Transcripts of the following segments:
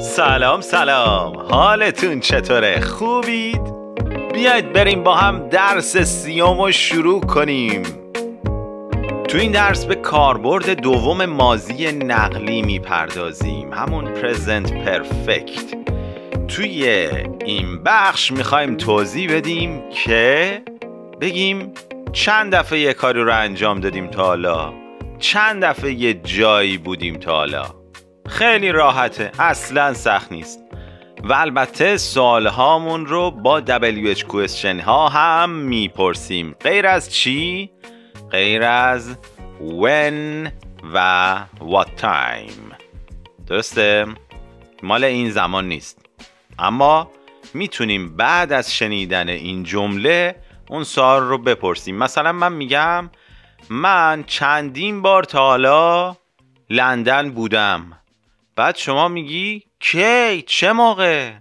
سلام سلام حالتون چطوره خوبید؟ بیاید بریم با هم درس سیوم رو شروع کنیم تو این درس به کاربرد دوم مازی نقلی میپردازیم همون پرزنت پرفکت توی این بخش میخوایم توضیح بدیم که بگیم چند دفعه یه کاری رو انجام دادیم تا حالا چند دفعه یه جایی بودیم تا حالا خیلی راحته اصلا سخت نیست و البته سوال هامون رو با WH question ها هم میپرسیم غیر از چی؟ غیر از when و what time درسته؟ مال این زمان نیست اما میتونیم بعد از شنیدن این جمله اون سوال رو بپرسیم مثلا من میگم من چندین بار تا حالا لندن بودم بعد شما میگی کی چه موقع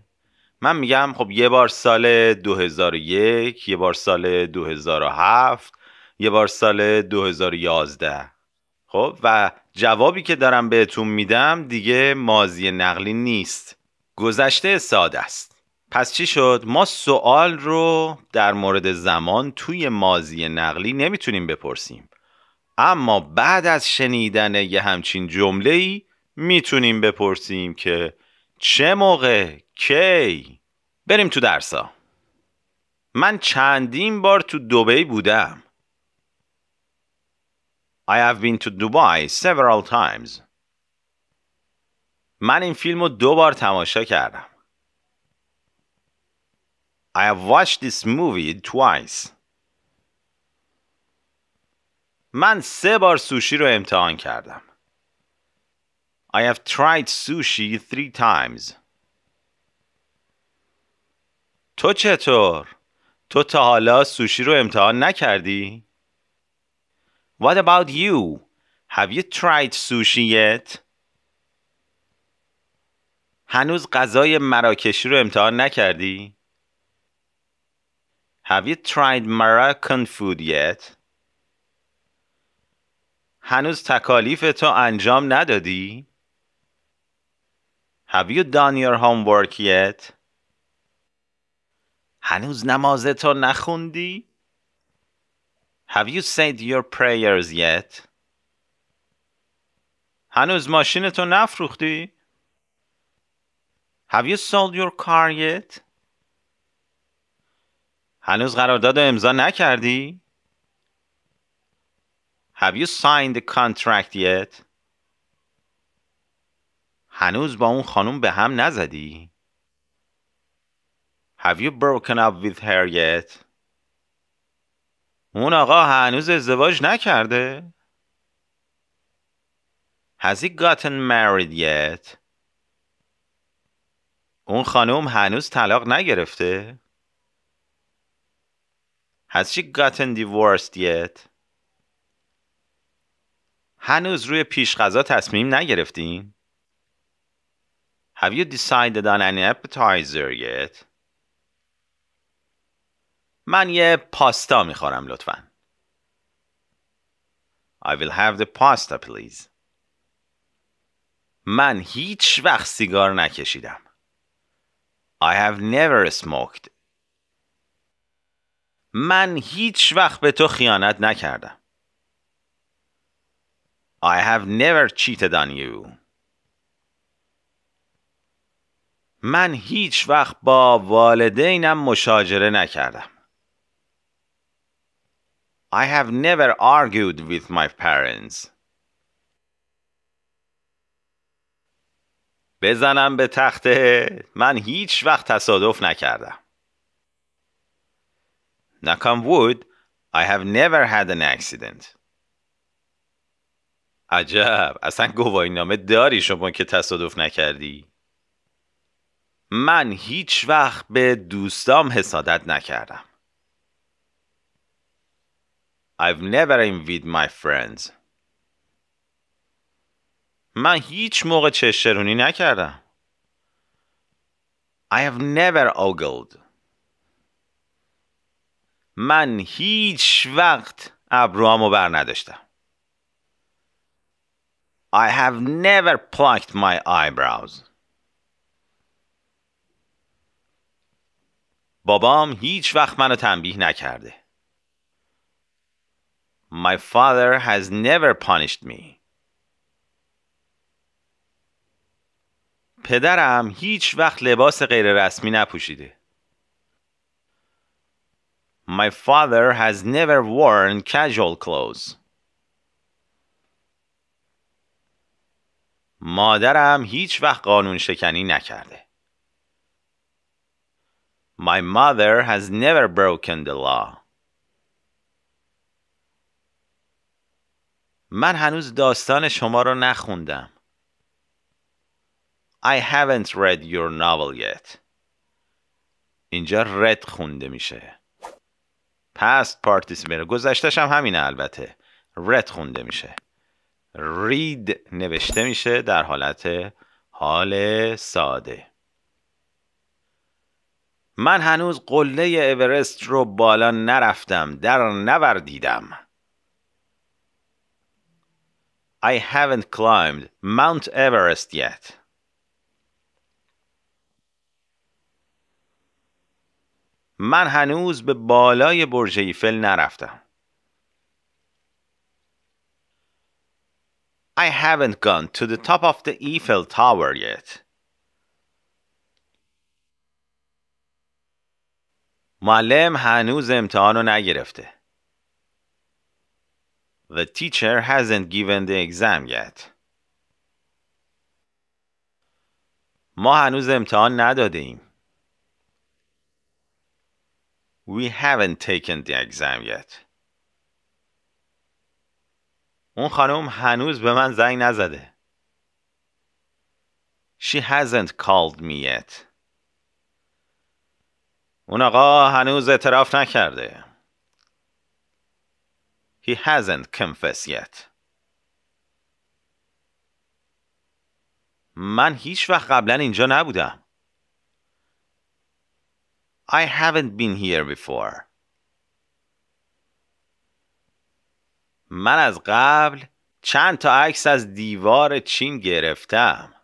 من میگم خب یه بار سال 2001 یه بار سال 2007 یه بار سال 2011 خب و جوابی که دارم بهتون میدم دیگه مازی نقلی نیست گذشته ساده است پس چی شد؟ ما سوال رو در مورد زمان توی مازی نقلی نمیتونیم بپرسیم اما بعد از شنیدن یه همچین جمله ای میتونیم بپرسیم که چه موقع کی بریم تو درسا من چندین بار تو دبی بودم I have been to Dubai several times. من این فیلم رو دو بار تماشا کردم. I have watched this movie twice. من سه بار سوشی رو امتحان کردم. I have tried sushi three times. تو چطور؟ تو تا حالا سوشی رو امتحان نکردی؟ What about you? Have you tried sushi yet? هنوز غذای مراکشی رو امتحان نکردی؟ Have you tried Moroccan food yet? هنوز تکالیف تو انجام ندادی؟ Have you done your homework yet? هنوز نمازت رو نخوندی؟ Have you said your prayers yet? هنوز ماشینت رو نفروختی؟ Have you sold your car yet? هنوز قرارداد امضا نکردی؟ Have you signed the contract yet? هنوز با اون خانم به هم نزدی؟ Have you broken up with her yet? اون آقا هنوز ازدواج نکرده؟ Has he gotten married yet? اون خانم هنوز طلاق نگرفته؟ Has she gotten divorced yet? هنوز روی پیش غذا تصمیم نگرفتین؟ Have you decided on an appetizer yet? من یه پاستا میخورم لطفا. I will have the pasta please. من هیچ وقت سیگار نکشیدم. I have never smoked. من هیچ وقت به تو خیانت نکردم. I have never cheated on you. من هیچ وقت با والدینم مشاجره نکردم. I have never argued with my parents. بزنم به تخته من هیچ وقت تصادف نکردم. Knock on I have never had an accident. عجب اصلا گواهی نامه داری شما که تصادف نکردی؟ من هیچ وقت به دوستام حسادت نکردم. I've never envied my friends. من هیچ موقع چشترونی نکردم. I have never ogled. من هیچ وقت ابروامو بر نداشتم. I have never plucked my eyebrows. بابام هیچ وقت منو تنبیه نکرده. My father has never punished me. پدرم هیچ وقت لباس غیر رسمی نپوشیده. My father has never worn casual clothes. مادرم هیچ وقت قانون شکنی نکرده. My mother has never broken the law. من هنوز داستان شما رو نخوندم. I haven't read your novel yet. اینجا رد خونده میشه. Past participle گذشتش هم همینه البته. رد خونده میشه. read نوشته میشه در حالت حال ساده. من هنوز قله اورست رو بالا نرفتم در نوردیدم I haven't climbed Mount Everest yet. من هنوز به بالای برج ایفل نرفتم. I haven't gone to the top of the Eiffel Tower yet. معلم هنوز امتحان رو نگرفته. The teacher hasn't given the exam yet. ما هنوز امتحان ندادیم. We haven't taken the exam yet. اون خانم هنوز به من زنگ نزده. She hasn't called me yet. اون آقا هنوز اعتراف نکرده. He hasn't confessed yet. من هیچ وقت قبلا اینجا نبودم. I haven't been here before. من از قبل چند تا عکس از دیوار چین گرفتم.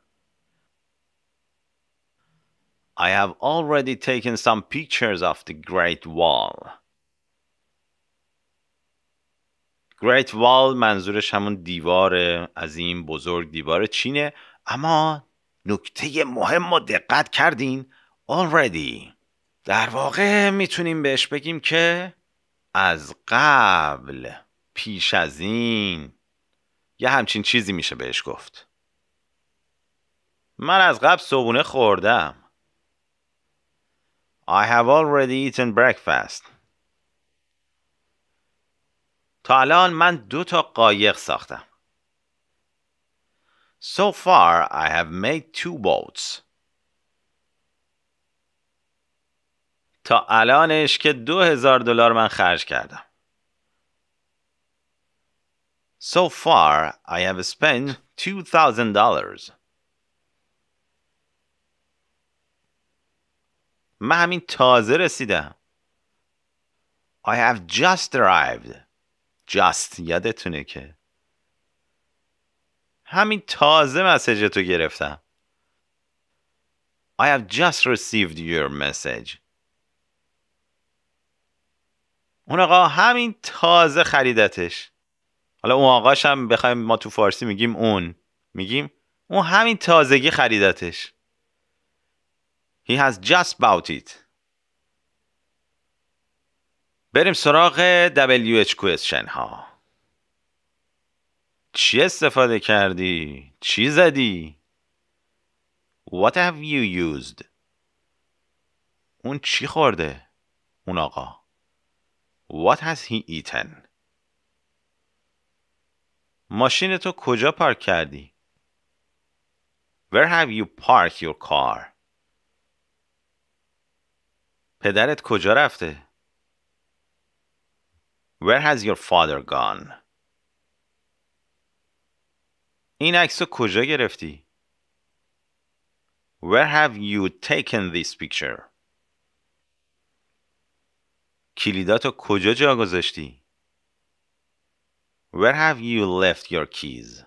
I have already taken some pictures of the Great Wall. Great Wall منظورش همون دیوار عظیم بزرگ دیوار چینه اما نکته مهم و دقت کردین already در واقع میتونیم بهش بگیم که از قبل پیش از این یه همچین چیزی میشه بهش گفت من از قبل صبونه خوردم I have already eaten breakfast. تا الان من دو تا قایق ساختم. So far I have made two boats. تا الانش که دو هزار دلار من خرج کردم. So far I have spent two thousand dollars. من همین تازه رسیدم I have just arrived just یادتونه که همین تازه تو گرفتم I have just received your message اون آقا همین تازه خریدتش حالا اون آقاش هم بخوایم ما تو فارسی میگیم اون میگیم اون همین تازگی خریدتش He has just bought it. بریم سراغ WH question ها. چی استفاده کردی؟ چی زدی؟ What have you used? اون چی خورده؟ اون آقا. What has he eaten? ماشین تو کجا پارک کردی؟ Where have you parked your car? پدرت کجا رفته؟ Where has your father gone? این عکس رو کجا گرفتی؟ Where have you taken this picture? کلیداتو کجا جا گذاشتی؟ Where have you left your keys?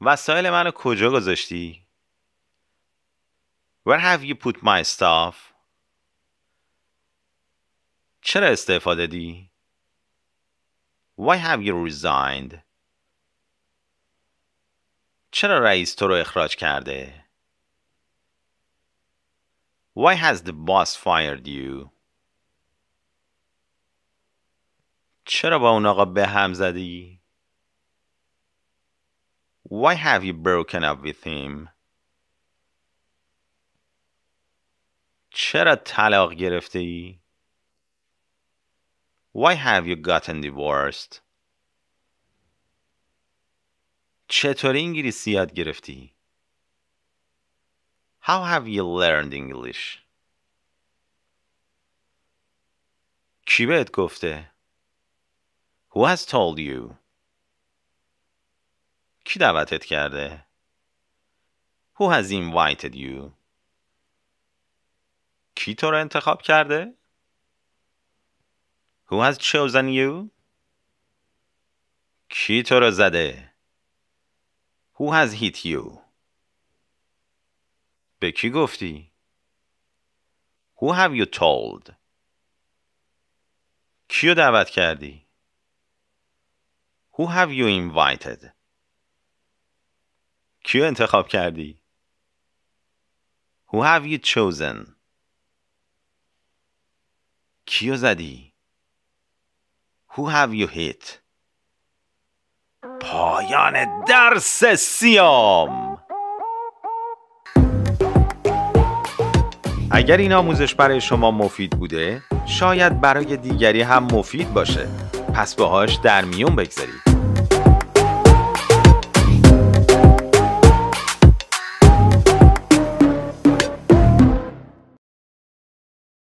وسایل منو کجا گذاشتی؟ Where have you put my stuff? چرا استعفا دادی؟ Why have you resigned? چرا رئیس تو رو اخراج کرده؟ Why has the boss fired you? چرا با اون آقا به هم زدی؟ Why have you broken up with him? چرا طلاق گرفته ای؟ Why have you gotten divorced? چطور انگلیسی یاد گرفتی؟ How have you learned English? کی بهت گفته؟ Who has told you? کی دعوتت کرده؟ Who has invited you? کی تو رو انتخاب کرده؟ Who has chosen you? کی تو رو زده؟ Who has hit you? به کی گفتی؟ Who have you told? کیو دعوت کردی؟ Who have you invited? کیو انتخاب کردی؟ Who have you chosen? کیو زدی Who have you hit پایان درس سیام اگر این آموزش برای شما مفید بوده شاید برای دیگری هم مفید باشه پس باهاش در میون بگذارید